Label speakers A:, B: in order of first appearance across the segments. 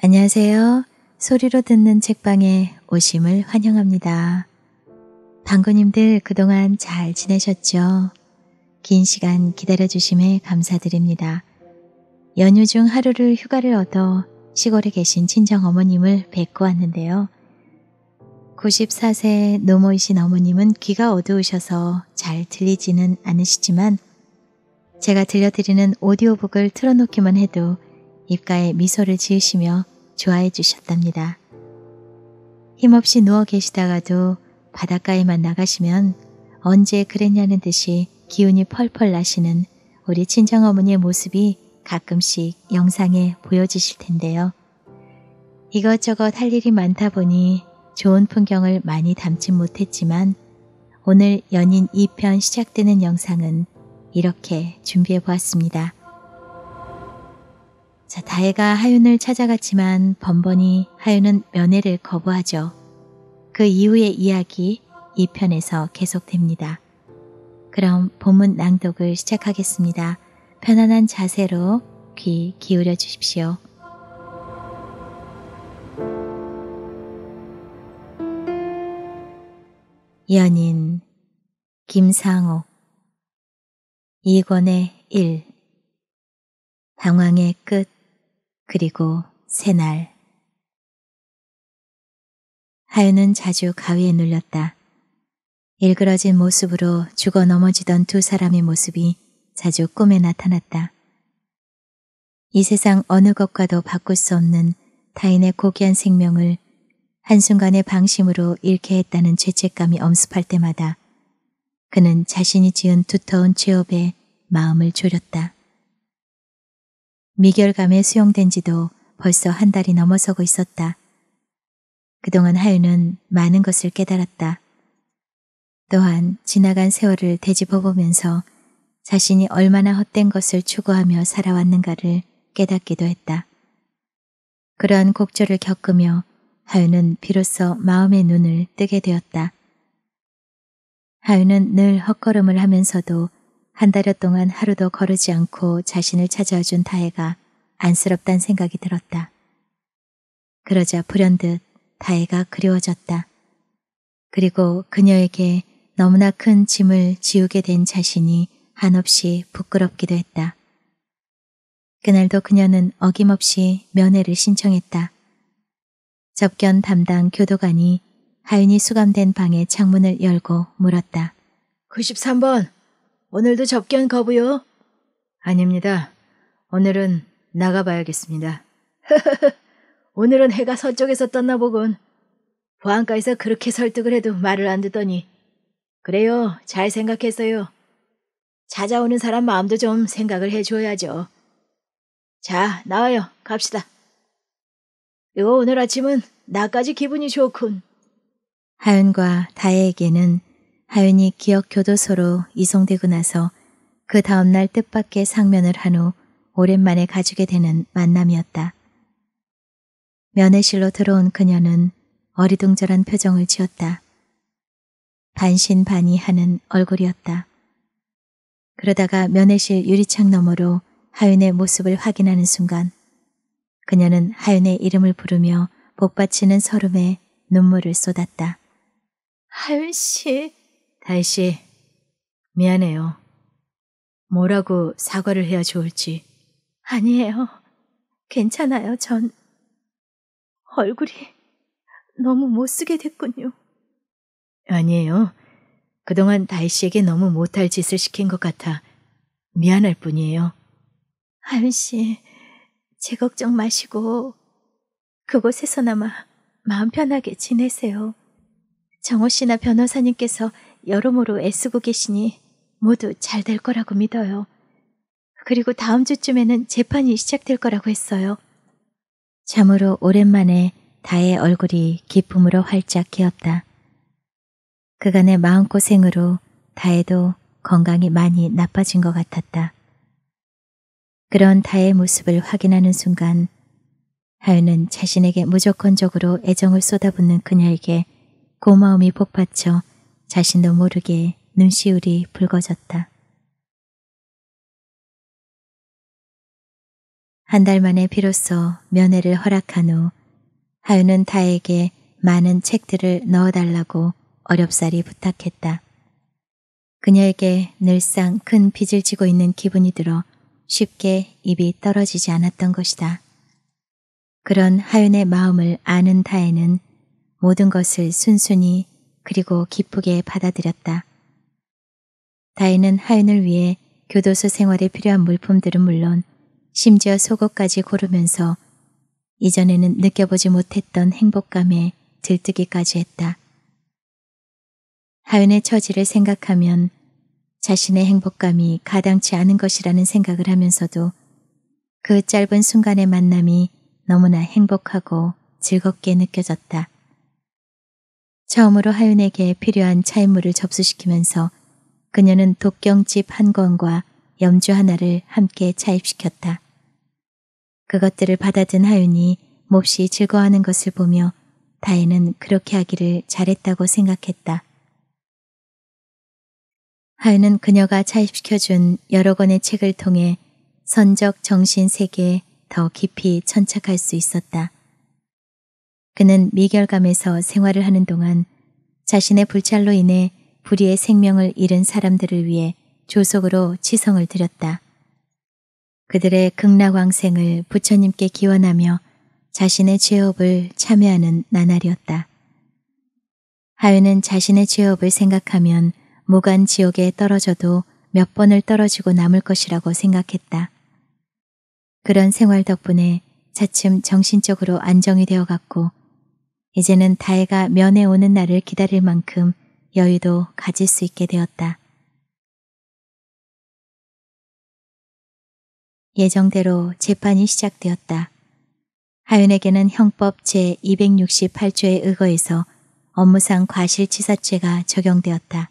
A: 안녕하세요. 소리로 듣는 책방에 오심을 환영합니다. 방구님들 그동안 잘 지내셨죠? 긴 시간 기다려주심에 감사드립니다. 연휴 중 하루를 휴가를 얻어 시골에 계신 친정 어머님을 뵙고 왔는데요. 94세 노모이신 어머님은 귀가 어두우셔서 잘 들리지는 않으시지만 제가 들려드리는 오디오북을 틀어놓기만 해도 입가에 미소를 지으시며 좋아해 주셨답니다. 힘없이 누워 계시다가도 바닷가에만 나가시면 언제 그랬냐는 듯이 기운이 펄펄 나시는 우리 친정어머니의 모습이 가끔씩 영상에 보여지실 텐데요. 이것저것 할 일이 많다 보니 좋은 풍경을 많이 담지 못했지만 오늘 연인 2편 시작되는 영상은 이렇게 준비해 보았습니다. 자다혜가 하윤을 찾아갔지만 번번이 하윤은 면회를 거부하죠. 그 이후의 이야기 2편에서 계속됩니다. 그럼 본문 낭독을 시작하겠습니다. 편안한 자세로 귀 기울여 주십시오.
B: 연인 김상옥 이권의 1당황의끝 그리고 새날. 하윤은 자주 가위에 눌렸다. 일그러진 모습으로
A: 죽어 넘어지던 두 사람의 모습이 자주 꿈에 나타났다. 이 세상 어느 것과도 바꿀 수 없는 타인의 고귀한 생명을 한순간의 방심으로 잃게 했다는 죄책감이 엄습할 때마다 그는 자신이 지은 두터운 죄업에 마음을 졸였다. 미결감에 수용된 지도 벌써 한 달이 넘어서고 있었다. 그동안 하윤은 많은 것을 깨달았다. 또한 지나간 세월을 되짚어보면서 자신이 얼마나 헛된 것을 추구하며 살아왔는가를 깨닫기도 했다. 그러한 곡절을 겪으며 하윤은 비로소 마음의 눈을 뜨게 되었다. 하윤은 늘 헛걸음을 하면서도 한 달여 동안 하루도 거르지 않고 자신을 찾아와 준 다혜가 안쓰럽단 생각이 들었다. 그러자 불현듯 다혜가 그리워졌다. 그리고 그녀에게 너무나 큰 짐을 지우게 된 자신이 한없이 부끄럽기도 했다. 그날도 그녀는 어김없이 면회를 신청했다. 접견 담당 교도관이 하윤이 수감된 방의 창문을 열고 물었다. 93번 오늘도 접견 거부요? 아닙니다. 오늘은 나가봐야겠습니다. 오늘은 해가 서쪽에서 떴나 보군. 보안과에서 그렇게 설득을 해도 말을 안 듣더니. 그래요. 잘 생각했어요. 찾아오는 사람 마음도 좀 생각을 해줘야죠. 자, 나와요. 갑시다. 그리 오늘 아침은 나까지 기분이 좋군. 하윤과 다혜에게는 하윤이 기억교도소로 이송되고 나서 그 다음날 뜻밖의 상면을 한 후 오랜만에 가지게 되는 만남이었다. 면회실로 들어온 그녀는 어리둥절한 표정을 지었다. 반신반의하는 얼굴이었다. 그러다가 면회실 유리창 너머로 하윤의 모습을 확인하는 순간 그녀는 하윤의 이름을 부르며 복받치는 설움에 눈물을 쏟았다. 하윤 씨... 다혜씨, 미안해요. 뭐라고 사과를 해야 좋을지. 아니에요. 괜찮아요. 전 얼굴이 너무 못쓰게 됐군요. 아니에요. 그동안 다혜씨에게 너무 못할 짓을 시킨 것 같아 미안할 뿐이에요. 아윤씨제 걱정 마시고 그곳에서나마 마음 편하게 지내세요. 정호씨나 변호사님께서 여러모로 애쓰고 계시니 모두 잘 될 거라고 믿어요. 그리고 다음 주쯤에는 재판이 시작될 거라고 했어요. 참으로 오랜만에 다의 얼굴이 기쁨으로 활짝 기었다. 그간의 마음고생으로 다혜도 건강이 많이 나빠진 것 같았다. 그런 다의 모습을 확인하는 순간 하윤은 자신에게 무조건적으로 애정을
B: 쏟아붓는 그녀에게 고마움이 복받쳐 자신도 모르게 눈시울이 붉어졌다. 한 달 만에 비로소 면회를 허락한 후 하윤은 타에게
A: 많은 책들을 넣어달라고 어렵사리 부탁했다. 그녀에게 늘상 큰 빚을 지고 있는 기분이 들어 쉽게 입이 떨어지지 않았던 것이다. 그런 하윤의 마음을 아는 타에는 모든 것을 순순히 그리고 기쁘게 받아들였다. 다인은 하윤을 위해 교도소 생활에 필요한 물품들은 물론 심지어 속옷까지 고르면서 이전에는 느껴보지 못했던 행복감에 들뜨기까지 했다. 하윤의 처지를 생각하면 자신의 행복감이 가당치 않은 것이라는 생각을 하면서도 그 짧은 순간의 만남이 너무나 행복하고 즐겁게 느껴졌다. 처음으로 하윤에게 필요한 차인물을 접수시키면서 그녀는 독경집 한 권과 염주 하나를 함께 차입시켰다. 그것들을 받아든 하윤이 몹시 즐거워하는 것을 보며 다혜는 그렇게 하기를 잘했다고 생각했다. 하윤은 그녀가 차입시켜준 여러 권의 책을 통해 선적 정신 세계에 더 깊이 천착할 수 있었다. 그는 미결감에서 생활을 하는 동안 자신의 불찰로 인해 불의의 생명을 잃은 사람들을 위해 조속으로 치성을 드렸다. 그들의 극락왕생을 부처님께 기원하며 자신의 죄업을 참여하는 나날이었다. 하윤은 자신의 죄업을 생각하면 무간 지옥에 떨어져도 몇 번을 떨어지고 남을 것이라고 생각했다. 그런 생활 덕분에 차츰 정신적으로 안정이 되어 갔고 이제는
B: 다혜가 면회 오는 날을 기다릴 만큼 여유도 가질 수 있게 되었다. 예정대로 재판이 시작되었다. 하윤에게는 형법 제268조에
A: 의거해서 업무상 과실치사죄가 적용되었다.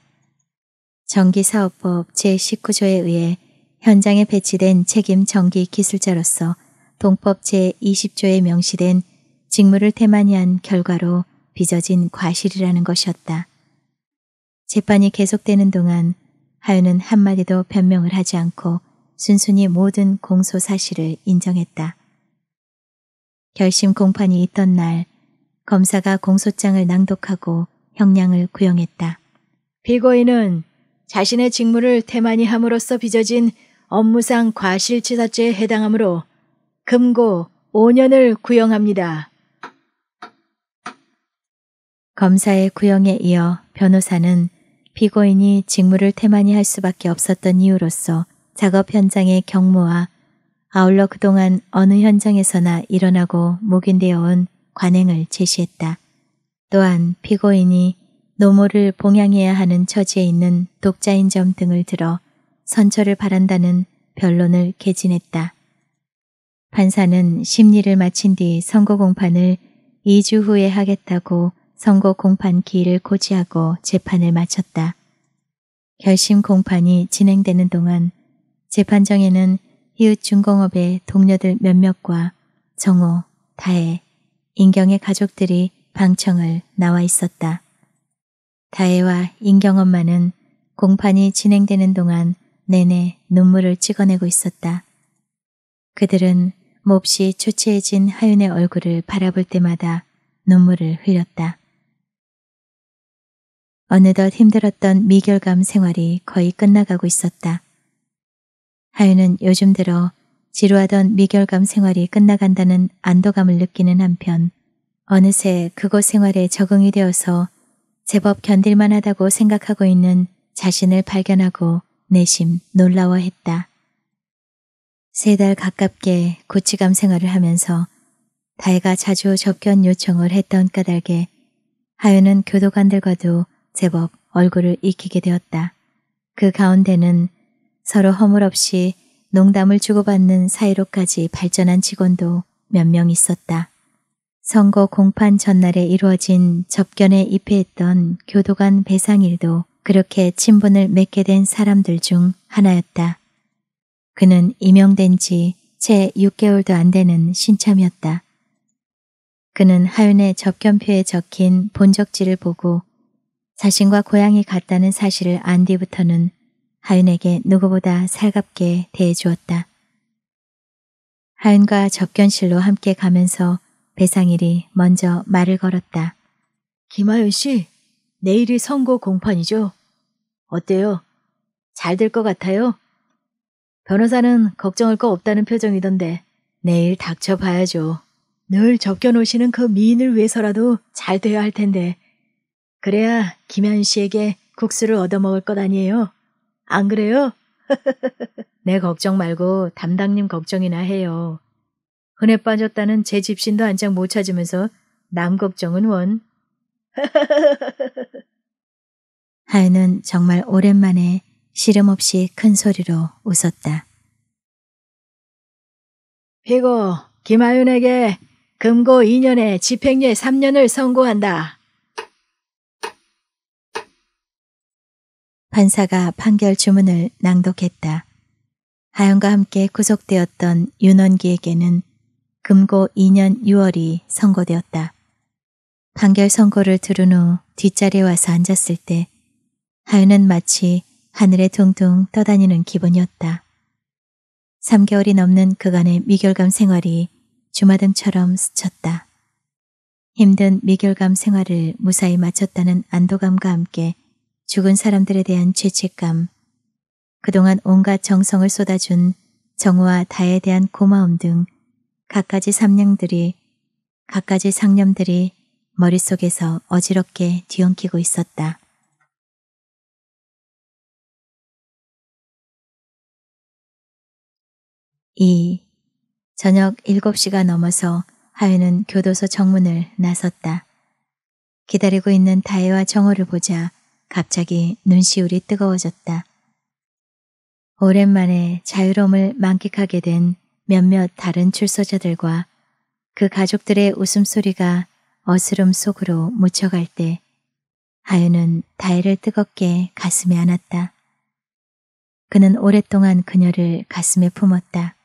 A: 전기사업법 제19조에 의해 현장에 배치된 책임 전기기술자로서 동법 제20조에 명시된 직무를 태만히한 결과로 빚어진 과실이라는 것이었다. 재판이 계속되는 동안 하윤은 한마디도 변명을 하지 않고 순순히 모든 공소 사실을 인정했다. 결심 공판이 있던 날 검사가 공소장을 낭독하고 형량을 구형했다. 피고인은 자신의 직무를 태만히 함으로써 빚어진 업무상 과실치사죄에 해당하므로 금고 5년을 구형합니다. 검사의 구형에 이어 변호사는 피고인이 직무를 태만히 할 수밖에 없었던 이유로서 작업 현장의 경무와 아울러 그동안 어느 현장에서나 일어나고 목인되어 온 관행을 제시했다. 또한 피고인이 노모를 봉양해야 하는 처지에 있는 독자인 점 등을 들어 선처를 바란다는 변론을 개진했다. 판사는 심리를 마친 뒤 선고 공판을 2주 후에 하겠다고 선고 공판 기일을 고지하고 재판을 마쳤다. 결심 공판이 진행되는 동안 재판정에는 이웃 중공업의 동료들 몇몇과 정호, 다혜, 인경의 가족들이 방청을 나와 있었다. 다혜와 인경 엄마는 공판이 진행되는 동안 내내 눈물을 찍어내고 있었다. 그들은 몹시 초췌해진 하윤의 얼굴을 바라볼 때마다 눈물을 흘렸다. 어느덧 힘들었던 미결감 생활이 거의 끝나가고 있었다. 하윤은 요즘 들어 지루하던 미결감 생활이 끝나간다는 안도감을 느끼는 한편 어느새 그곳 생활에 적응이 되어서 제법 견딜만 하다고 생각하고 있는 자신을 발견하고 내심 놀라워했다. 세 달 가깝게 고치감 생활을 하면서 다혜가 자주 접견 요청을 했던 까닭에 하윤은 교도관들과도 제법 얼굴을 익히게 되었다. 그 가운데는 서로 허물없이 농담을 주고받는 사이로까지 발전한 직원도 몇 명 있었다. 선거 공판 전날에 이루어진 접견에 입회했던 교도관 배상일도 그렇게 친분을 맺게 된 사람들 중 하나였다. 그는 임명된 지 채 6개월도 안 되는 신참이었다. 그는 하윤의 접견표에 적힌 본적지를 보고 자신과 고향이 같다는 사실을 안 뒤부터는 하윤에게 누구보다 살갑게 대해주었다. 하윤과 접견실로 함께 가면서 배상일이 먼저 말을 걸었다. 김하윤 씨, 내일이 선고 공판이죠? 어때요? 잘 될 것 같아요? 변호사는 걱정할 거 없다는 표정이던데 내일 닥쳐봐야죠. 늘 접견 오시는 그 미인을 위해서라도 잘 돼야 할 텐데 그래야 김현 씨에게 국수를 얻어먹을 것 아니에요? 안 그래요? 내 걱정 말고 담당님 걱정이나 해요. 흔해 빠졌다는 제 집신도 한창못 찾으면서 남 걱정은 원. 하연은 정말 오랜만에 시름 없이 큰 소리로 웃었다. 피고 김하윤에게 금고 2년에 집행유예 3년을 선고한다. 판사가 판결 주문을 낭독했다. 하연과 함께 구속되었던 윤원기에게는 금고 2년 6월이 선고되었다. 판결 선고를 들은 후 뒷자리에 와서 앉았을 때하윤은 마치 하늘에 둥둥 떠다니는 기분이었다. 3개월이 넘는 그간의 미결감 생활이 주마등처럼 스쳤다. 힘든 미결감 생활을 무사히 마쳤다는 안도감과 함께 죽은 사람들에 대한 죄책감, 그동안 온갖 정성을 쏟아준 정우와 다에 대한 고마움 등 갖가지 삼냥들이, 갖가지 상념들이 머릿속에서
B: 어지럽게 뒤엉키고 있었다. 2. 저녁 7시가 넘어서 하윤은 교도소 정문을 나섰다.
A: 기다리고 있는 다혜와 정호를 보자 갑자기 눈시울이 뜨거워졌다. 오랜만에 자유로움을 만끽하게 된 몇몇 다른 출소자들과 그 가족들의 웃음소리가 어스름 속으로 묻혀갈 때 하윤은 다혜를 뜨겁게 가슴에 안았다. 그는 오랫동안 그녀를 가슴에 품었다.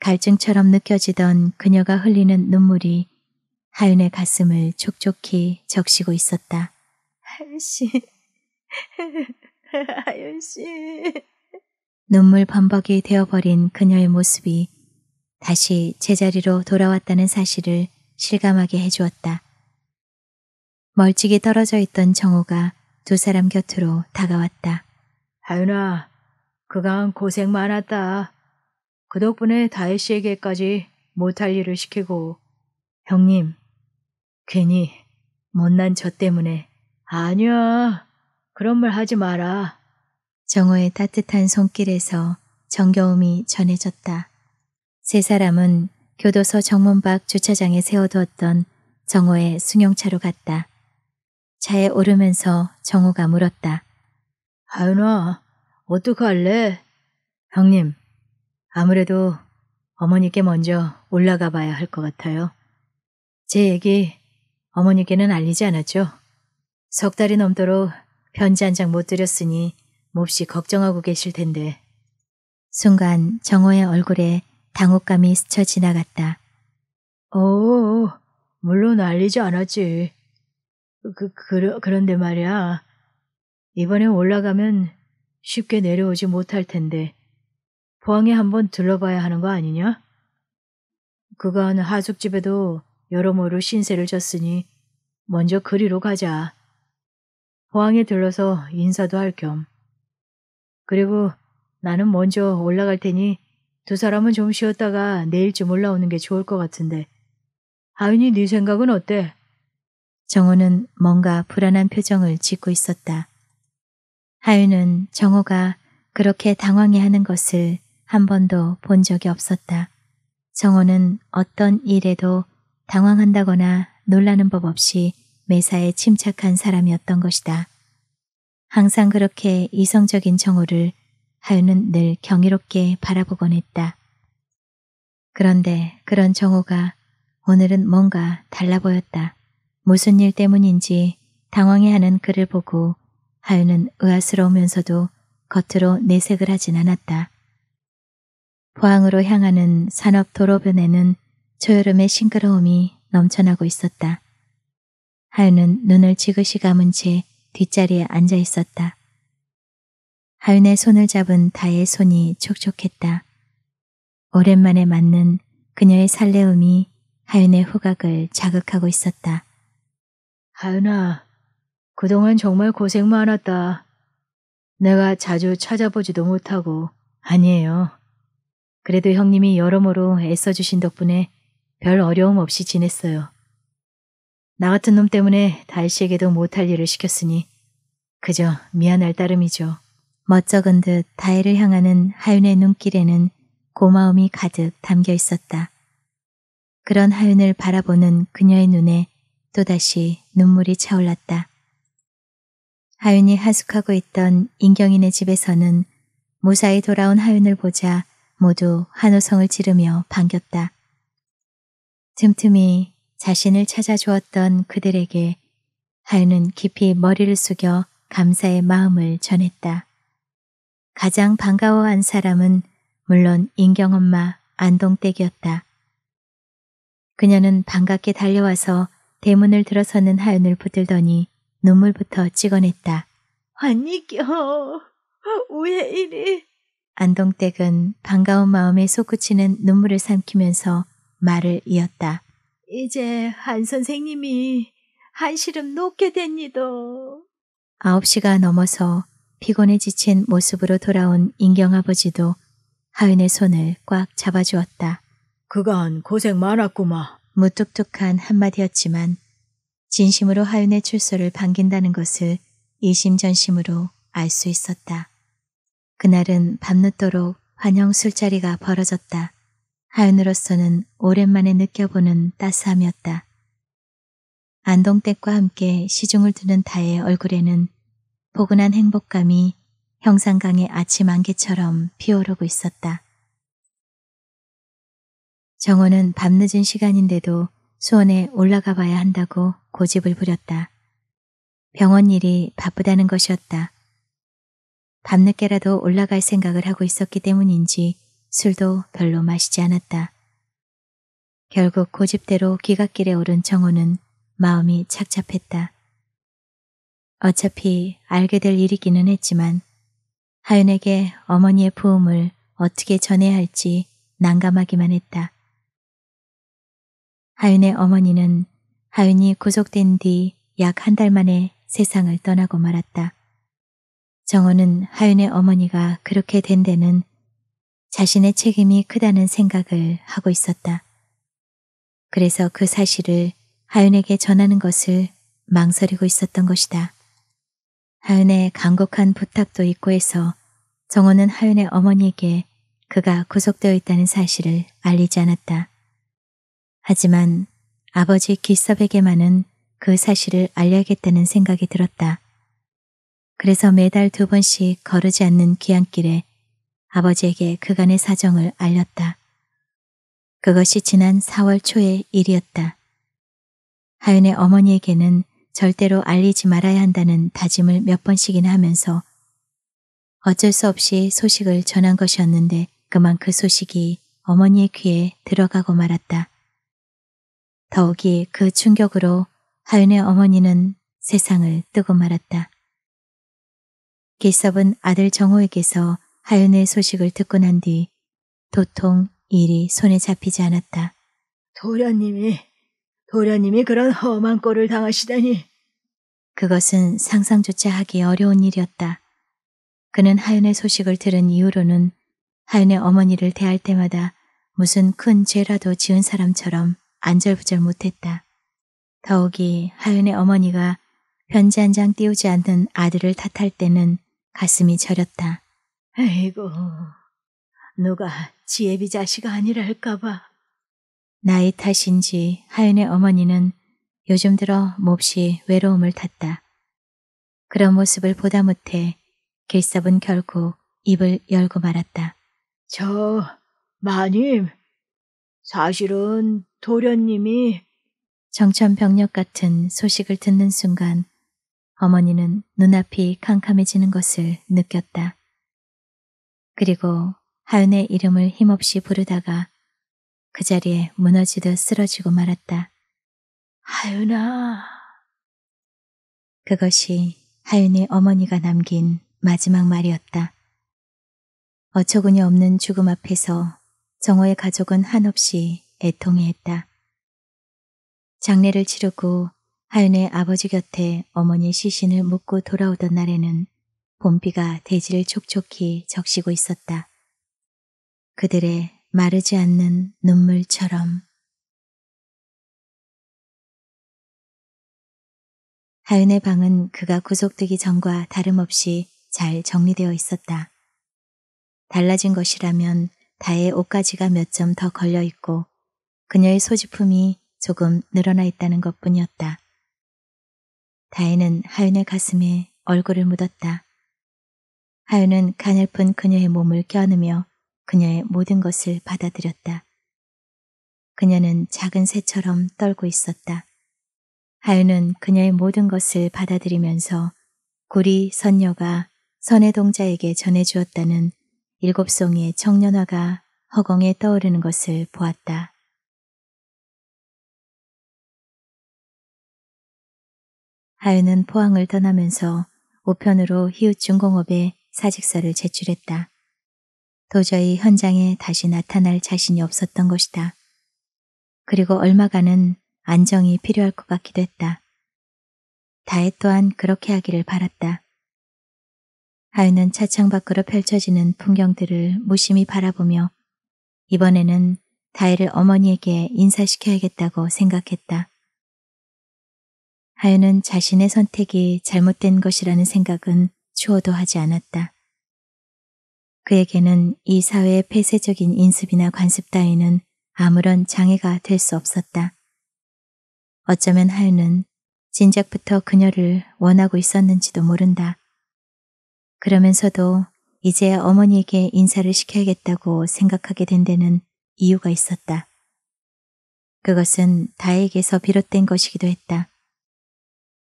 A: 갈증처럼 느껴지던 그녀가 흘리는 눈물이 하윤의 가슴을 촉촉히 적시고 있었다. 아윤씨아윤씨 눈물 범벅이 되어버린 그녀의 모습이 다시 제자리로 돌아왔다는 사실을 실감하게 해주었다. 멀찍이 떨어져 있던 정호가 두 사람 곁으로 다가왔다. 하윤아, 그간 고생 많았다. 그 덕분에 다혜 씨에게까지 못할 일을 시키고, 형님, 괜히 못난 저 때문에 아니야. 그런 말 하지 마라. 정호의 따뜻한 손길에서 정겨움이 전해졌다. 세 사람은 교도소 정문 밖 주차장에 세워두었던 정호의 승용차로 갔다. 차에 오르면서 정호가 물었다. 하윤아, 어떡할래? 형님, 아무래도 어머니께 먼저 올라가 봐야 할 것 같아요. 제 얘기 어머니께는 알리지 않았죠? 석 달이 넘도록 편지 한 장 못 드렸으니 몹시 걱정하고 계실 텐데. 순간 정호의 얼굴에 당혹감이 스쳐 지나갔다. 오, 물론 알리지 않았지. 그, 그, 그런데 말이야. 이번에 올라가면 쉽게 내려오지 못할 텐데 포항에 한번 들러봐야 하는 거 아니냐? 그간 하숙집에도 여러모로 신세를 졌으니 먼저 그리로 가자. 포항에 들러서 인사도 할 겸. 그리고 나는 먼저 올라갈 테니 두 사람은 좀 쉬었다가 내일쯤 올라오는 게 좋을 것 같은데. 하윤이 네 생각은 어때? 정호는 뭔가 불안한 표정을 짓고 있었다. 하윤은 정호가 그렇게 당황해하는 것을 한 번도 본 적이 없었다. 정호는 어떤 일에도 당황한다거나 놀라는 법 없이 매사에 침착한 사람이었던 것이다. 항상 그렇게 이성적인 정호를 하윤은 늘 경이롭게 바라보곤 했다. 그런데 그런 정호가 오늘은 뭔가 달라 보였다. 무슨 일 때문인지 당황해하는 그를 보고 하윤은 의아스러우면서도 겉으로 내색을 하진 않았다. 포항으로 향하는 산업 도로변에는 초여름의 싱그러움이 넘쳐나고 있었다. 하윤은 눈을 지그시 감은 채 뒷자리에 앉아 있었다. 하윤의 손을 잡은 다의 손이 촉촉했다. 오랜만에 맞는 그녀의 살레움이 하윤의 후각을 자극하고 있었다. 하윤아, 그동안 정말 고생 많았다. 내가 자주 찾아보지도 못하고
B: 아니에요.
A: 그래도 형님이 여러모로 애써주신 덕분에 별 어려움 없이 지냈어요. 나 같은 놈 때문에 달씨에게도 못할 일을 시켰으니 그저 미안할 따름이죠. 멋쩍은 듯 다혜를 향하는 하윤의 눈길에는 고마움이 가득 담겨 있었다. 그런 하윤을 바라보는 그녀의 눈에 또다시 눈물이 차올랐다. 하윤이 하숙하고 있던 인경이네 집에서는 무사히 돌아온 하윤을 보자 모두 한호성을 지르며 반겼다. 틈틈이 자신을 찾아주었던 그들에게 하윤은 깊이 머리를 숙여 감사의 마음을 전했다. 가장 반가워한 사람은 물론 인경엄마 안동댁이었다. 그녀는 반갑게 달려와서 대문을 들어서는 하윤을 붙들더니 눈물부터 찍어냈다. 환희겨왜 이리? 안동댁은 반가운 마음에 솟구치는 눈물을 삼키면서 말을 이었다. 이제 한 선생님이 한시름 놓게 됩니도. 아홉 시가 넘어서 피곤에 지친 모습으로 돌아온 인경 아버지도 하윤의 손을 꽉 잡아주었다. 그간 고생 많았구마. 무뚝뚝한 한마디였지만 진심으로 하윤의 출소를 반긴다는 것을 이심전심으로 알 수 있었다. 그날은 밤늦도록 환영 술자리가 벌어졌다. 하은으로서는 오랜만에 느껴보는 따스함이었다. 안동댁과 함께 시중을 드는 다의 얼굴에는 포근한 행복감이 형상강의 아침 안개처럼 피어오르고 있었다. 정호는 밤늦은 시간인데도 수원에 올라가 봐야 한다고 고집을 부렸다. 병원 일이 바쁘다는 것이었다. 밤늦게라도 올라갈 생각을 하고 있었기 때문인지 술도 별로 마시지 않았다. 결국 고집대로 귀갓길에 오른 정호는 마음이 착잡했다. 어차피 알게 될 일이기는 했지만 하윤에게 어머니의 부음을 어떻게 전해야 할지 난감하기만 했다. 하윤의 어머니는 하윤이 구속된 뒤 약 한 달 만에 세상을 떠나고 말았다. 정호는 하윤의 어머니가 그렇게 된 데는 자신의 책임이 크다는 생각을 하고 있었다. 그래서 그 사실을 하윤에게 전하는 것을 망설이고 있었던 것이다. 하윤의 간곡한 부탁도 있고 해서 정호는 하윤의 어머니에게 그가 구속되어 있다는 사실을 알리지 않았다. 하지만 아버지 기섭에게만은 그 사실을 알려야겠다는 생각이 들었다. 그래서 매달 두 번씩 거르지 않는 귀한길에 아버지에게 그간의 사정을 알렸다. 그것이 지난 4월 초의 일이었다. 하윤의 어머니에게는 절대로 알리지 말아야 한다는 다짐을 몇 번씩이나 하면서 어쩔 수 없이 소식을 전한 것이었는데 그만 그 소식이 어머니의 귀에 들어가고 말았다. 더욱이 그 충격으로 하윤의 어머니는 세상을 뜨고 말았다. 길섭은 아들 정호에게서 하윤의 소식을 듣고 난 뒤 도통 일이 손에 잡히지 않았다. 도련님이, 도련님이 그런 험한 꼴을 당하시다니. 그것은 상상조차 하기 어려운 일이었다. 그는 하윤의 소식을 들은 이후로는 하윤의 어머니를 대할 때마다 무슨 큰 죄라도 지은 사람처럼 안절부절 못했다. 더욱이 하윤의 어머니가 편지 한 장 띄우지 않는 아들을 탓할 때는 가슴이 저렸다. 에이고, 누가 지혜비 자식 아니랄까봐. 나이 탓인지 하윤의 어머니는 요즘 들어 몹시 외로움을 탔다. 그런 모습을 보다 못해 길섭은 결국 입을 열고 말았다. 저, 마님, 사실은 도련님이 정천병력 같은 소식을 듣는 순간 어머니는 눈앞이 캄캄해지는 것을 느꼈다. 그리고 하윤의 이름을 힘없이 부르다가 그 자리에 무너지듯 쓰러지고 말았다.
B: 하윤아.
A: 그것이 하윤의 어머니가 남긴 마지막 말이었다. 어처구니 없는 죽음 앞에서 정호의 가족은 한없이 애통해했다. 장례를 치르고 하윤의 아버지 곁에 어머니의 시신을 묻고 돌아오던 날에는 봄비가 대지를
B: 촉촉히 적시고 있었다. 그들의 마르지 않는 눈물처럼 하윤의 방은 그가 구속되기 전과 다름없이 잘 정리되어
A: 있었다. 달라진 것이라면 다의 옷가지가 몇 점 더 걸려 있고 그녀의 소지품이 조금 늘어나 있다는 것뿐이었다. 다혜는 하윤의 가슴에 얼굴을 묻었다. 하윤은 가냘픈 그녀의 몸을 껴안으며 그녀의 모든 것을 받아들였다. 그녀는 작은 새처럼 떨고 있었다. 하윤은 그녀의 모든 것을 받아들이면서 구리 선녀가 선의동자에게
B: 전해주었다는 일곱 송이의 청년화가 허공에 떠오르는 것을 보았다. 하윤은 포항을 떠나면서 우편으로 히읗 중공업에
A: 사직서를 제출했다. 도저히 현장에 다시 나타날 자신이 없었던 것이다. 그리고 얼마간은 안정이 필요할 것 같기도 했다. 다혜 또한 그렇게 하기를 바랐다. 하윤은 차창 밖으로 펼쳐지는 풍경들을 무심히 바라보며 이번에는 다혜를 어머니에게 인사시켜야겠다고 생각했다. 하윤은 자신의 선택이 잘못된 것이라는 생각은 추호도 하지 않았다. 그에게는 이 사회의 폐쇄적인 인습이나 관습 따위는 아무런 장애가 될 수 없었다. 어쩌면 하윤은 진작부터 그녀를 원하고 있었는지도 모른다. 그러면서도 이제 어머니에게 인사를 시켜야겠다고 생각하게 된 데는 이유가 있었다. 그것은 다에게서 비롯된 것이기도 했다.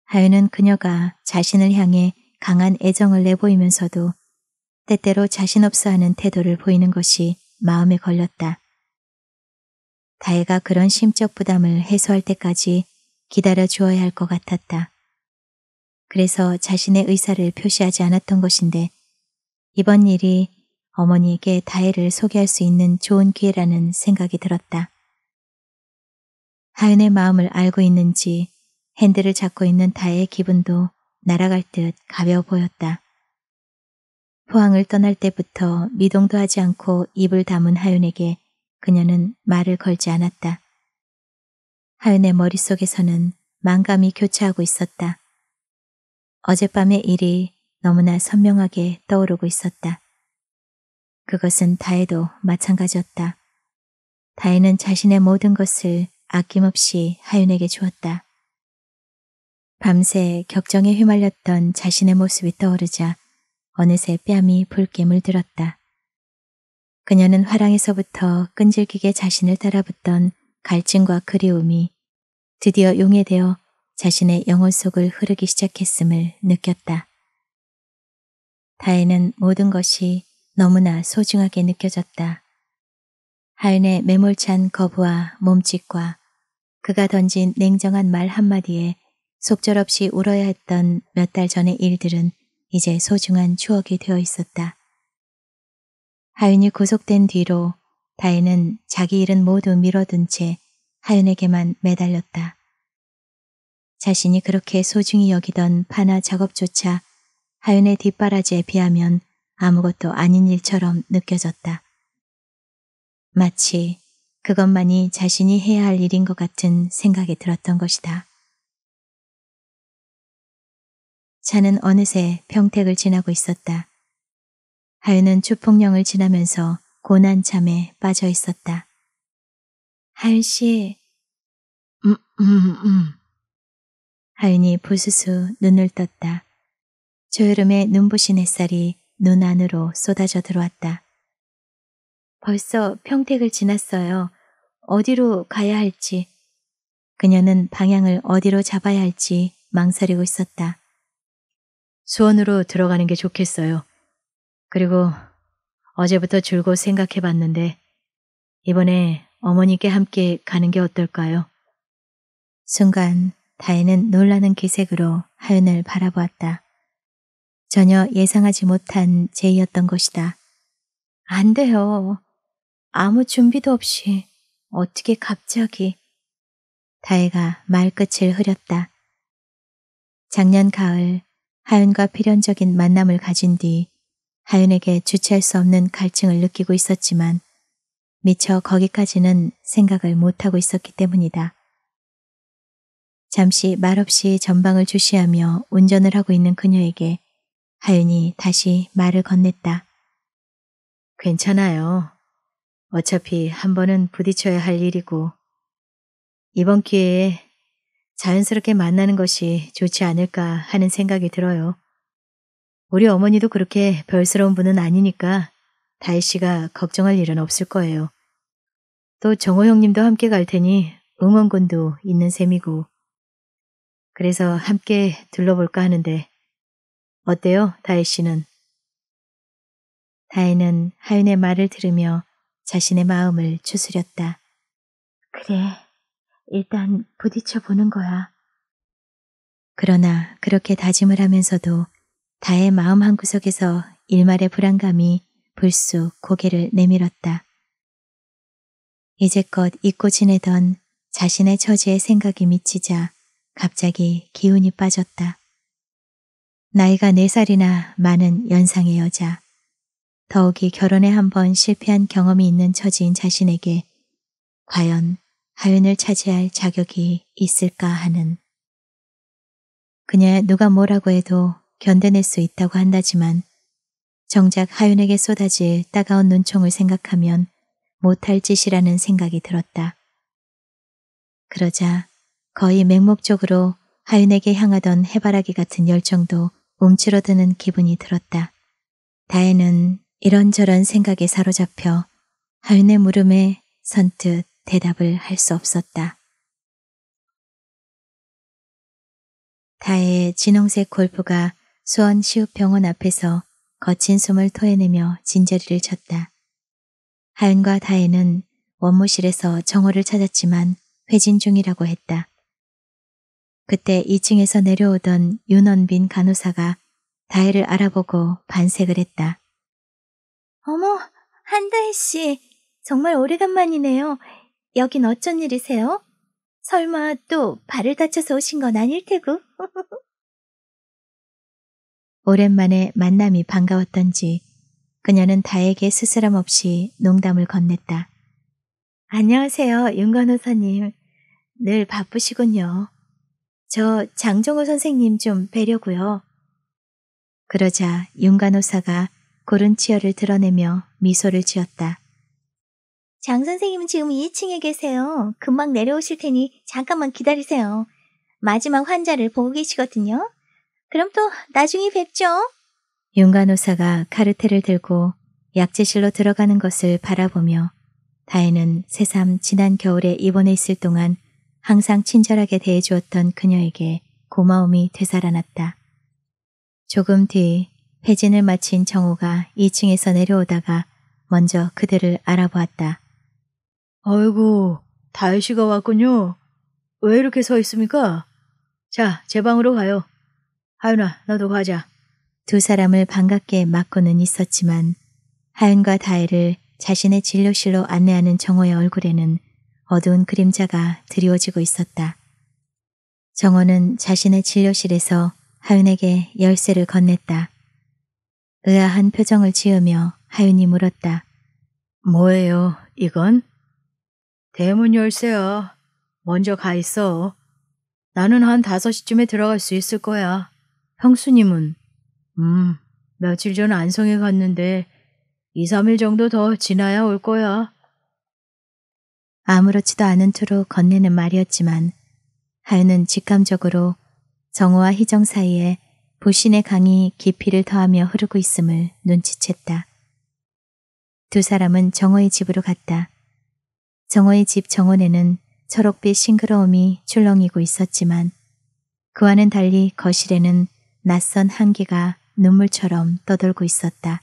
A: 하윤은 그녀가 자신을 향해 강한 애정을 내보이면서도 때때로 자신 없어 하는 태도를 보이는 것이 마음에 걸렸다. 다혜가 그런 심적 부담을 해소할 때까지 기다려 주어야 할 것 같았다. 그래서 자신의 의사를 표시하지 않았던 것인데 이번 일이 어머니에게 다혜를 소개할 수 있는 좋은 기회라는 생각이 들었다. 하윤의 마음을 알고 있는지 핸들을 잡고 있는 다혜의 기분도 날아갈 듯 가벼워 보였다. 포항을 떠날 때부터 미동도 하지 않고 입을 다문 하윤에게 그녀는 말을 걸지 않았다. 하윤의 머릿속에서는 만감이 교차하고 있었다. 어젯밤의 일이 너무나 선명하게 떠오르고 있었다. 그것은 다혜도 마찬가지였다. 다혜는 자신의 모든 것을 아낌없이 하윤에게 주었다. 밤새 격정에 휘말렸던 자신의 모습이 떠오르자 어느새 뺨이 붉게 물들었다. 그녀는 화랑에서부터 끈질기게 자신을 따라붙던 갈증과 그리움이 드디어 용에 되어 자신의 영혼 속을 흐르기 시작했음을 느꼈다. 다혜는 모든 것이 너무나 소중하게 느껴졌다. 하은의 매몰찬 거부와 몸짓과 그가 던진 냉정한 말 한마디에 속절없이 울어야 했던 몇 달 전의 일들은 이제 소중한 추억이 되어 있었다. 하윤이 구속된 뒤로 다혜는 자기 일은 모두 밀어둔 채 하윤에게만 매달렸다. 자신이 그렇게 소중히 여기던 파나 작업조차 하윤의 뒷바라지에 비하면 아무것도 아닌 일처럼 느껴졌다. 마치 그것만이 자신이 해야 할 일인 것 같은 생각이 들었던 것이다. 차는 어느새 평택을 지나고 있었다. 하윤은 추풍령을 지나면서 고난참에 빠져 있었다.
B: 하윤 씨, 음, 음, 음. 하윤이 부스스 눈을 떴다. 조여름의 눈부신 햇살이 눈
A: 안으로 쏟아져 들어왔다. 벌써 평택을 지났어요. 어디로 가야 할지. 그녀는 방향을 어디로 잡아야 할지 망설이고 있었다. 수원으로 들어가는 게 좋겠어요. 그리고 어제부터 줄곧 생각해 봤는데 이번에 어머니께 함께 가는 게 어떨까요? 순간 다혜는 놀라는 기색으로 하윤을 바라보았다. 전혀 예상하지 못한 제의였던 것이다. 안 돼요. 아무 준비도 없이 어떻게 갑자기 다혜가 말끝을 흐렸다. 작년 가을 하윤과 필연적인 만남을 가진 뒤 하윤에게 주체할 수 없는 갈증을 느끼고 있었지만 미처 거기까지는 생각을 못하고 있었기 때문이다. 잠시 말없이 전방을 주시하며 운전을 하고 있는 그녀에게 하윤이 다시 말을 건넸다. 괜찮아요. 어차피 한 번은 부딪혀야 할 일이고 이번 기회에 자연스럽게 만나는 것이 좋지 않을까 하는 생각이 들어요. 우리 어머니도 그렇게 별스러운 분은 아니니까 다혜 씨가 걱정할 일은 없을 거예요. 또 정호 형님도 함께 갈 테니 응원군도 있는 셈이고. 그래서 함께 둘러볼까 하는데 어때요, 다혜 씨는? 다혜는 하윤의 말을 들으며 자신의 마음을 추스렸다. 그래, 일단 부딪혀 보는 거야. 그러나 그렇게 다짐을 하면서도 다의 마음 한구석에서 일말의 불안감이 불쑥 고개를 내밀었다. 이제껏 잊고 지내던 자신의 처지에 생각이 미치자 갑자기 기운이 빠졌다. 나이가 네살이나 많은 연상의 여자. 더욱이 결혼에 한번 실패한 경험이 있는 처지인 자신에게 과연 하윤을 차지할 자격이 있을까 하는 그냥 누가 뭐라고 해도 견뎌낼 수 있다고 한다지만 정작 하윤에게 쏟아질 따가운 눈총을 생각하면 못할 짓이라는 생각이 들었다. 그러자 거의 맹목적으로 하윤에게 향하던 해바라기 같은 열정도 움츠러드는 기분이 들었다.
B: 다혜는 이런저런 생각에 사로잡혀 하윤의 물음에 선뜻 대답을 할 수 없었다. 다의 진홍색 골프가 수원 시우병원 앞에서 거친 숨을
A: 토해내며 진저리를 쳤다. 하윤과 다혜는 원무실에서 정호를 찾았지만 회진 중이라고 했다. 그때 2층에서 내려오던 윤원빈 간호사가 다혜를 알아보고 반색을 했다. 어머, 한다혜 씨, 정말 오래간만이네요. 여긴 어쩐 일이세요? 설마 또 발을 다쳐서 오신 건 아닐 테고. 오랜만에 만남이 반가웠던지 그녀는 다에게 스스럼 없이 농담을 건넸다. 안녕하세요, 윤건호사님. 늘 바쁘시군요. 저 장정호 선생님 좀 뵈려고요. 그러자 윤간호사가 고른 치열을 드러내며 미소를 지었다. 장 선생님은 지금 2층에 계세요. 금방 내려오실 테니 잠깐만 기다리세요. 마지막 환자를 보고 계시거든요. 그럼 또 나중에 뵙죠. 윤간호사가 카르텔을 들고 약재실로 들어가는 것을 바라보며 다혜는 새삼 지난 겨울에 입원해 있을 동안 항상 친절하게 대해주었던 그녀에게 고마움이 되살아났다. 조금 뒤 회진을 마친 정호가 2층에서 내려오다가 먼저 그들을 알아보았다. 아이고, 다혜 씨가 왔군요. 왜 이렇게 서 있습니까? 자, 제 방으로 가요. 하윤아, 너도 가자. 두 사람을 반갑게 맞고는 있었지만 하윤과 다혜를 자신의 진료실로 안내하는 정호의 얼굴에는 어두운 그림자가 드리워지고 있었다. 정호는 자신의 진료실에서 하윤에게 열쇠를 건넸다. 의아한 표정을 지으며 하윤이 물었다. 뭐예요, 이건? 대문 열쇠야. 먼저 가 있어. 나는 한 5시쯤에 들어갈 수 있을 거야. 형수님은? 음, 며칠 전 안성에 갔는데 2, 3일 정도 더 지나야 올 거야. 아무렇지도 않은 투로 건네는 말이었지만 하은은 직감적으로 정호와 희정 사이에 부신의 강이 깊이를 더하며 흐르고 있음을 눈치챘다. 두 사람은 정호의 집으로 갔다. 정호의 집 정원에는 초록빛 싱그러움이 출렁이고 있었지만 그와는
B: 달리 거실에는 낯선 한기가 눈물처럼 떠돌고 있었다.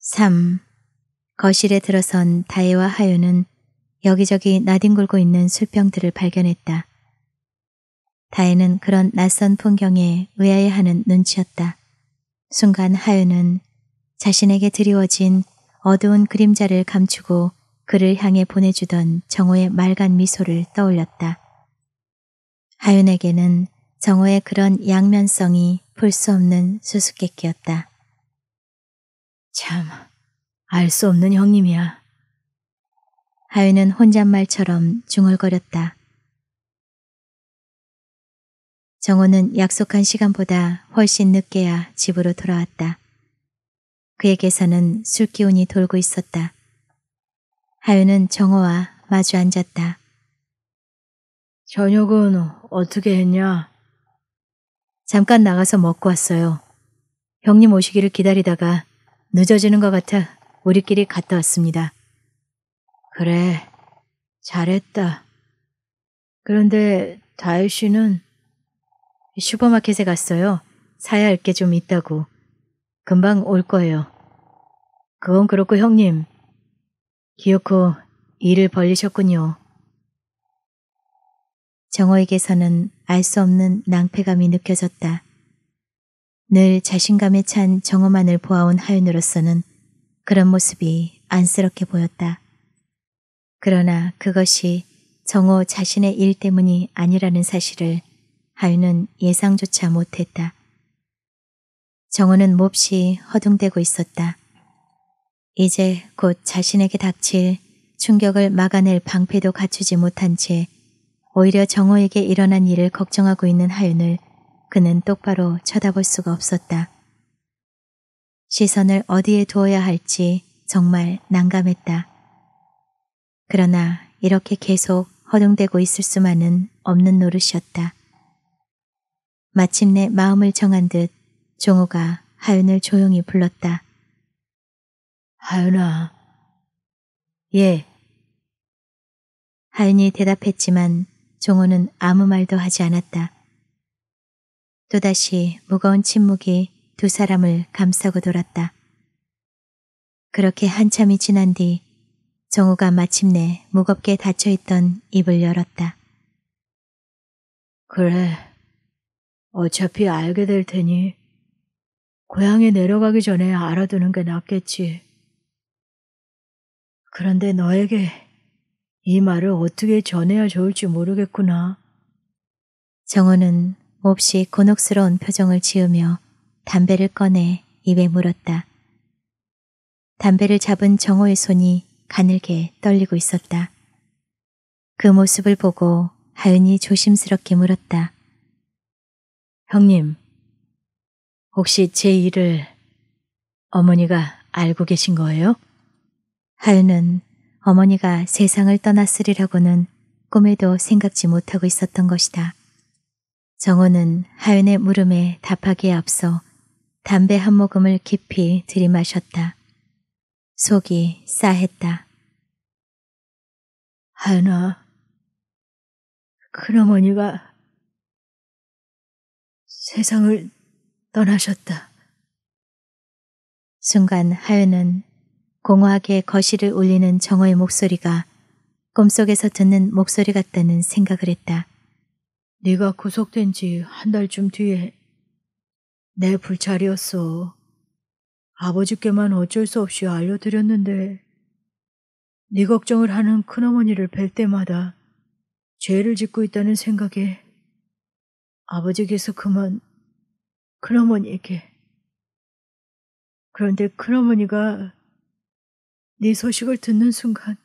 B: 3. 거실에 들어선 다혜와 하윤은 여기저기 나뒹굴고 있는
A: 술병들을 발견했다. 다혜는 그런 낯선 풍경에 의아해하는 눈치였다. 순간 하윤은 자신에게 드리워진 어두운 그림자를 감추고 그를 향해 보내주던 정호의 맑은 미소를 떠올렸다. 하윤에게는 정호의 그런 양면성이 풀 수 없는 수수께끼였다. 참, 알 수 없는 형님이야. 하윤은 혼잣말처럼 중얼거렸다. 정호는 약속한 시간보다 훨씬 늦게야 집으로 돌아왔다. 그에게서는 술기운이 돌고 있었다. 하윤은 정호와 마주 앉았다. 저녁은 어떻게 했냐? 잠깐 나가서 먹고 왔어요. 형님 오시기를 기다리다가 늦어지는 것 같아 우리끼리 갔다 왔습니다. 그래, 잘했다. 그런데 다혜 씨는 슈퍼마켓에 갔어요. 사야 할 게 좀 있다고. 금방 올 거예요. 그건 그렇고 형님, 기어코 일을 벌리셨군요. 정호에게서는 알 수 없는 낭패감이 느껴졌다. 늘 자신감에 찬 정호만을 보아온 하윤으로서는 그런 모습이 안쓰럽게 보였다. 그러나 그것이 정호 자신의 일 때문이 아니라는 사실을 하윤은 예상조차 못했다. 정호는 몹시 허둥대고 있었다. 이제 곧 자신에게 닥칠 충격을 막아낼 방패도 갖추지 못한 채 오히려 정호에게 일어난 일을 걱정하고 있는 하윤을 그는 똑바로 쳐다볼 수가 없었다. 시선을 어디에 두어야 할지 정말 난감했다. 그러나 이렇게 계속 허둥대고 있을 수만은 없는 노릇이었다. 마침내 마음을 정한 듯 종호가 하윤을 조용히 불렀다. 하윤아. 예. 하윤이 대답했지만 종호는 아무 말도 하지 않았다. 또다시 무거운 침묵이 두 사람을 감싸고 돌았다. 그렇게 한참이 지난 뒤 정우가 마침내 무겁게 닫혀있던 입을 열었다. 그래, 어차피 알게 될 테니 고향에 내려가기 전에 알아두는 게 낫겠지. 그런데 너에게 이 말을 어떻게 전해야 좋을지 모르겠구나. 정호는 몹시 곤혹스러운 표정을 지으며 담배를 꺼내 입에 물었다. 담배를 잡은 정호의 손이 가늘게 떨리고 있었다. 그 모습을 보고 하윤이 조심스럽게 물었다. 형님, 혹시 제 일을 어머니가 알고 계신 거예요? 하윤은 어머니가 세상을 떠났으리라고는 꿈에도 생각지 못하고 있었던 것이다. 정호는 하윤의 물음에 답하기에 앞서 담배 한 모금을 깊이 들이마셨다.
B: 속이 싸했다. 하윤아, 큰어머니가 세상을 떠나셨다. 순간 하윤은
A: 공허하게 거실을 울리는 정어의 목소리가 꿈속에서 듣는 목소리 같다는 생각을 했다. 네가 구속된 지 한 달쯤 뒤에 내 불찰이었어. 아버지께만 어쩔 수 없이 알려드렸는데 네 걱정을 하는 큰어머니를 뵐 때마다
B: 죄를 짓고 있다는 생각에 아버지께서 그만 큰어머니에게 그런데 큰어머니가 네 소식을 듣는 순간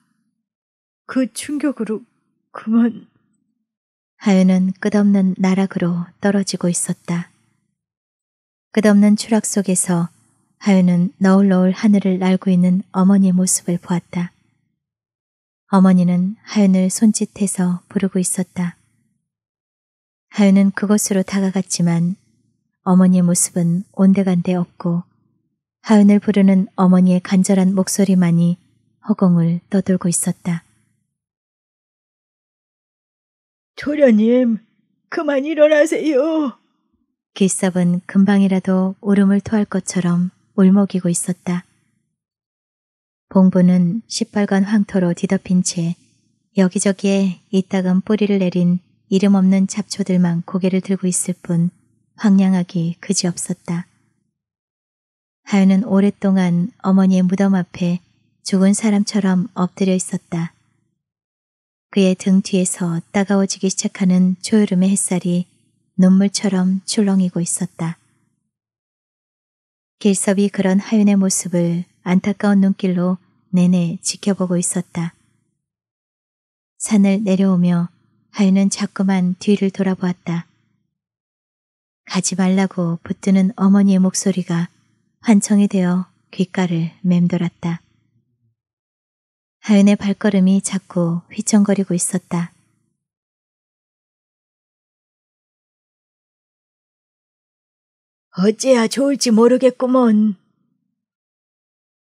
B: 그 충격으로 그만.
A: 하윤은 끝없는 나락으로 떨어지고 있었다. 끝없는 추락 속에서 하윤은 너울너울 하늘을 날고 있는 어머니의 모습을 보았다. 어머니는 하윤을 손짓해서 부르고 있었다. 하윤은 그곳으로 다가갔지만 어머니의 모습은 온데간데 없고 하은을 부르는 어머니의 간절한
B: 목소리만이 허공을 떠돌고 있었다. 조련님, 그만 일어나세요. 길섭은
A: 금방이라도 울음을 토할 것처럼 울먹이고 있었다. 봉부는 시뻘건 황토로 뒤덮인 채 여기저기에 이따금 뿌리를 내린 이름 없는 잡초들만 고개를 들고 있을 뿐 황량하기 그지없었다. 하윤은 오랫동안 어머니의 무덤 앞에 죽은 사람처럼 엎드려 있었다. 그의 등 뒤에서 따가워지기 시작하는 초여름의 햇살이 눈물처럼 출렁이고 있었다. 길섭이 그런 하윤의 모습을 안타까운 눈길로 내내 지켜보고 있었다. 산을 내려오며 하윤은 자꾸만 뒤를 돌아보았다. 가지 말라고 붙드는 어머니의 목소리가 환청이 되어 귓가를 맴돌았다.
B: 하윤의 발걸음이 자꾸 휘청거리고 있었다. 어찌야 좋을지 모르겠구먼.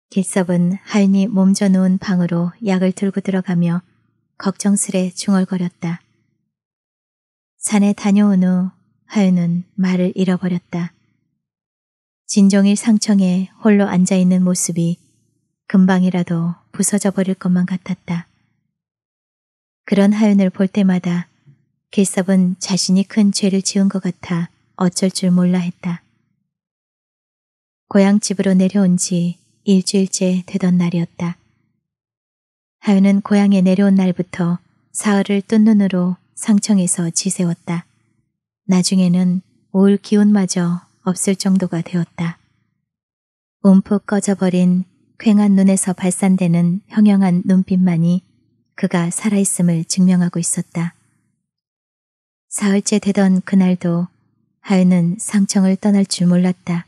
B: 길섭은
A: 하윤이 몸져놓은 방으로 약을 들고 들어가며 걱정스레 중얼거렸다. 산에 다녀온 후 하윤은 말을 잃어버렸다. 진정일 상청에 홀로 앉아있는 모습이 금방이라도 부서져 버릴 것만 같았다. 그런 하윤을 볼 때마다 길섭은 자신이 큰 죄를 지은 것 같아 어쩔 줄 몰라 했다. 고향집으로 내려온 지 일주일째 되던 날이었다. 하윤은 고향에 내려온 날부터 사흘을 뜬 눈으로 상청에서 지새웠다. 나중에는 올 기운마저 없을 정도가 되었다. 움푹 꺼져버린 퀭한 눈에서 발산되는 형형한 눈빛만이 그가 살아있음을 증명하고 있었다. 사흘째 되던 그날도 하윤은 상청을 떠날 줄 몰랐다.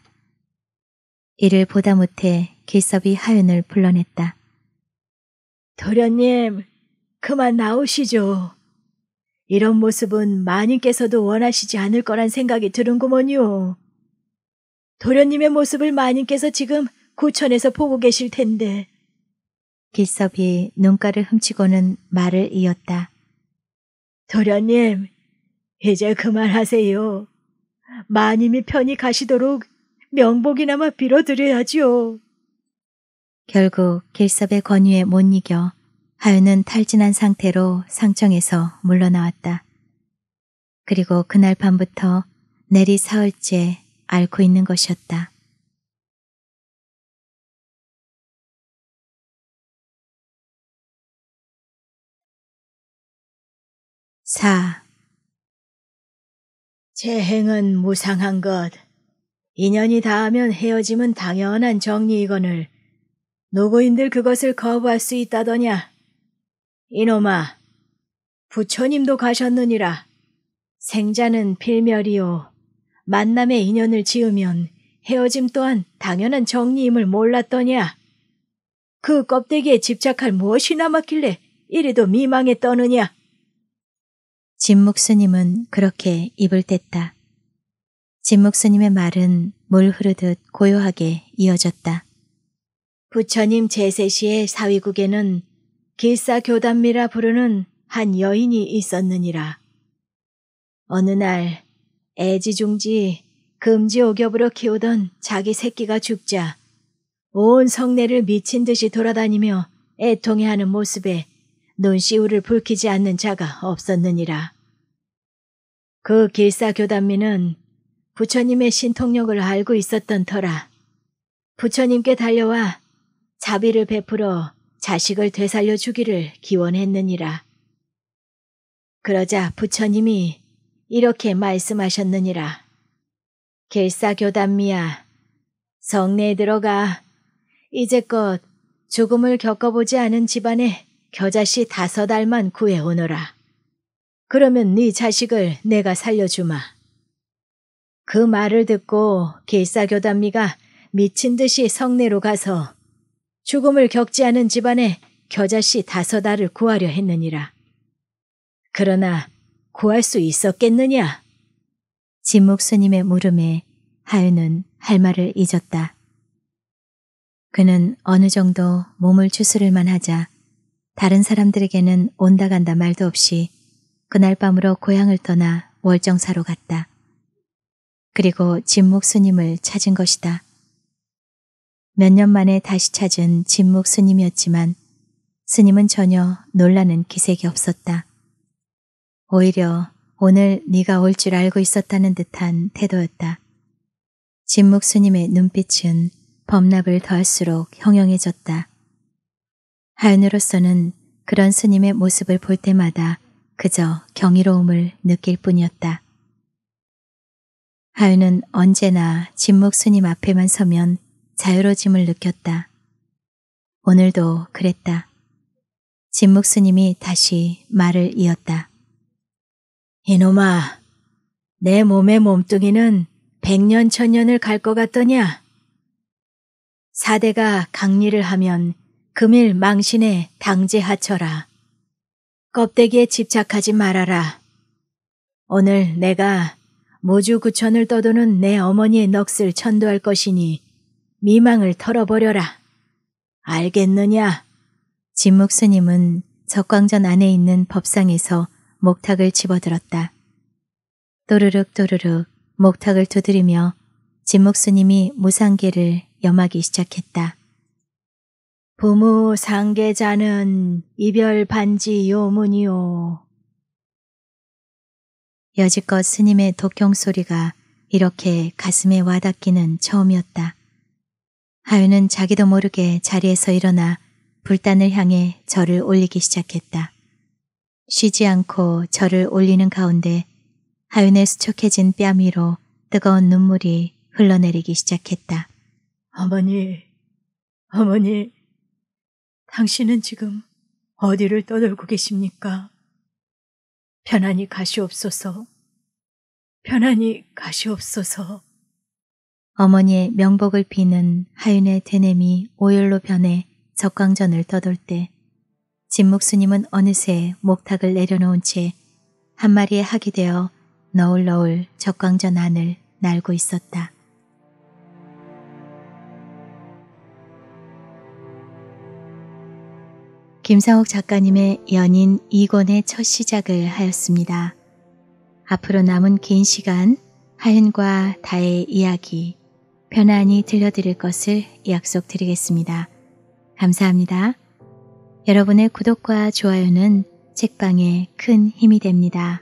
A: 이를 보다 못해 길섭이 하윤을 불러냈다. 도련님, 그만 나오시죠. 이런 모습은 마님께서도 원하시지 않을 거란 생각이 드는구먼요. 도련님의 모습을 마님께서 지금 구천에서 보고 계실 텐데. 길섭이 눈가를 훔치고는 말을 이었다. 도련님, 이제 그만하세요. 마님이 편히 가시도록 명복이나마 빌어드려야지요. 결국 길섭의 권유에 못 이겨 하윤은 탈진한 상태로 상청에서
B: 물러나왔다. 그리고 그날 밤부터 내리 사흘째 앓고 있는 것이었다. 4. 재행은 무상한 것,
A: 인연이 닿으면 헤어짐은 당연한 정리이거늘 노고인들 그것을 거부할 수 있다더냐. 이놈아, 부처님도 가셨느니라. 생자는 필멸이요. 만남의 인연을 지으면 헤어짐 또한 당연한 정리임을 몰랐더냐. 그 껍데기에 집착할 무엇이 남았길래 이리도 미망에 떠느냐. 진목 스님은 그렇게 입을 뗐다. 진목 스님의 말은 물 흐르듯 고요하게 이어졌다. 부처님 제세 시의 사위국에는 길사 교담미라 부르는 한 여인이 있었느니라. 어느 날 애지중지 금지옥엽으로 키우던 자기 새끼가 죽자 온 성내를 미친 듯이 돌아다니며 애통해하는 모습에 눈시울을 붉히지 않는 자가 없었느니라. 그 길사교단민은 부처님의 신통력을 알고 있었던 터라 부처님께 달려와 자비를 베풀어 자식을 되살려 주기를 기원했느니라. 그러자 부처님이 이렇게 말씀하셨느니라. 길사교단미야, 성내에 들어가 이제껏 죽음을 겪어보지 않은 집안에 겨자씨 다섯 알만 구해오너라. 그러면 네 자식을 내가 살려주마. 그 말을 듣고 길사교단미가 미친 듯이 성내로 가서 죽음을 겪지 않은 집안에 겨자씨 다섯 알을 구하려 했느니라. 그러나 구할 수 있었겠느냐? 진목 스님의 물음에 하윤은 할 말을 잊었다. 그는 어느 정도 몸을 추스를만 하자 다른 사람들에게는 온다 간다 말도 없이 그날 밤으로 고향을 떠나 월정사로 갔다. 그리고 진목 스님을 찾은 것이다. 몇 년 만에 다시 찾은 진목 스님이었지만 스님은 전혀 놀라는 기색이 없었다. 오히려 오늘 네가 올 줄 알고 있었다는 듯한 태도였다. 진묵 스님의 눈빛은 범납을 더할수록 형형해졌다. 하윤으로서는 그런 스님의 모습을 볼 때마다 그저 경이로움을 느낄 뿐이었다. 하윤은 언제나 진묵 스님 앞에만 서면 자유로짐을 느꼈다. 오늘도 그랬다. 진묵 스님이 다시 말을 이었다. 이놈아, 내 몸의 몸뚱이는 백년 천년을 갈 것 같더냐? 사대가 강리를 하면 금일 망신에 당제하쳐라. 껍데기에 집착하지 말아라. 오늘 내가 모주구천을 떠도는 내 어머니의 넋을 천도할 것이니 미망을 털어버려라. 알겠느냐? 진묵스님은 적광전 안에 있는 법상에서 목탁을 집어들었다. 또르륵 또르륵 목탁을 두드리며 진목스님이 무상계를 염하기 시작했다. 부모 상계자는 이별 반지 요문이요. 여지껏 스님의 독경 소리가 이렇게 가슴에 와닿기는 처음이었다. 하윤은 자기도 모르게 자리에서 일어나 불단을 향해 절을 올리기 시작했다. 쉬지 않고 저를 올리는 가운데 하윤의 수척해진 뺨 위로 뜨거운 눈물이 흘러내리기 시작했다. 어머니, 어머니, 당신은 지금 어디를 떠돌고 계십니까? 편안히 가시옵소서, 편안히 가시옵소서. 어머니의 명복을 비는 하윤의 대냄이 오열로 변해 적광전을 떠돌 때 진목스님은 어느새 목탁을 내려놓은 채 한 마리의 학이 되어 너울너울 적광전 안을 날고 있었다. 김상옥 작가님의 연인 이권의첫 시작을 하였습니다. 앞으로 남은 긴 시간 하윤과 다의 이야기 편안히 들려드릴 것을 약속드리겠습니다. 감사합니다. 여러분의 구독과 좋아요는 책방에 큰 힘이 됩니다.